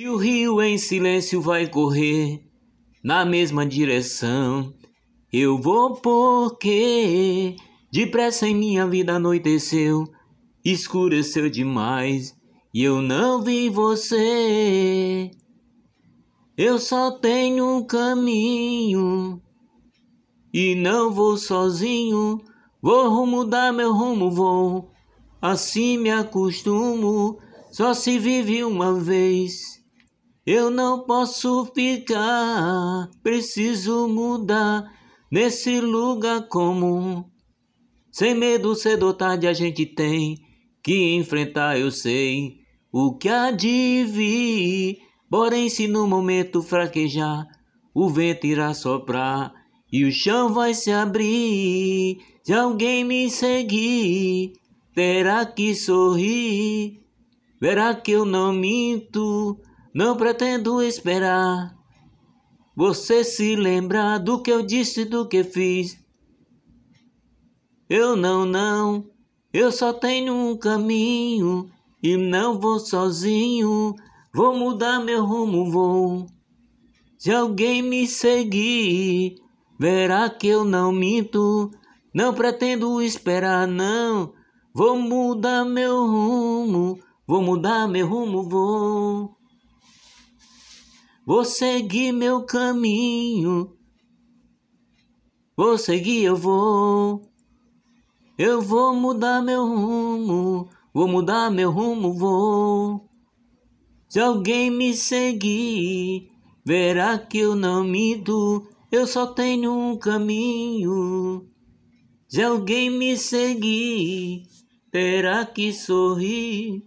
E o rio em silêncio vai correr na mesma direção. Eu vou porque depressa em minha vida anoiteceu, escureceu demais e eu não vi você. Eu só tenho um caminho e não vou sozinho. Vou rumo dar meu rumo, vou. Assim me acostumo, só se vive uma vez. Eu não posso ficar, preciso mudar nesse lugar comum. Sem medo, cedo ou tarde a gente tem que enfrentar, eu sei o que há de vir. Porém, se no momento fraquejar, o vento irá soprar e o chão vai se abrir. Se alguém me seguir, terá que sorrir. Verá que eu não minto não pretendo esperar você se lembrar do que eu disse, do que fiz. Eu não, não, eu só tenho um caminho e não vou sozinho. Vou mudar meu rumo, vou. Se alguém me seguir, verá que eu não minto. Não pretendo esperar, não. Vou mudar meu rumo, vou mudar meu rumo, vou. Vou seguir meu caminho. Vou seguir, eu vou. Eu vou mudar meu rumo. Vou mudar meu rumo, vou. Se alguém me seguir, verá que eu não mido. Eu só tenho um caminho. Se alguém me seguir, terá que sorrir.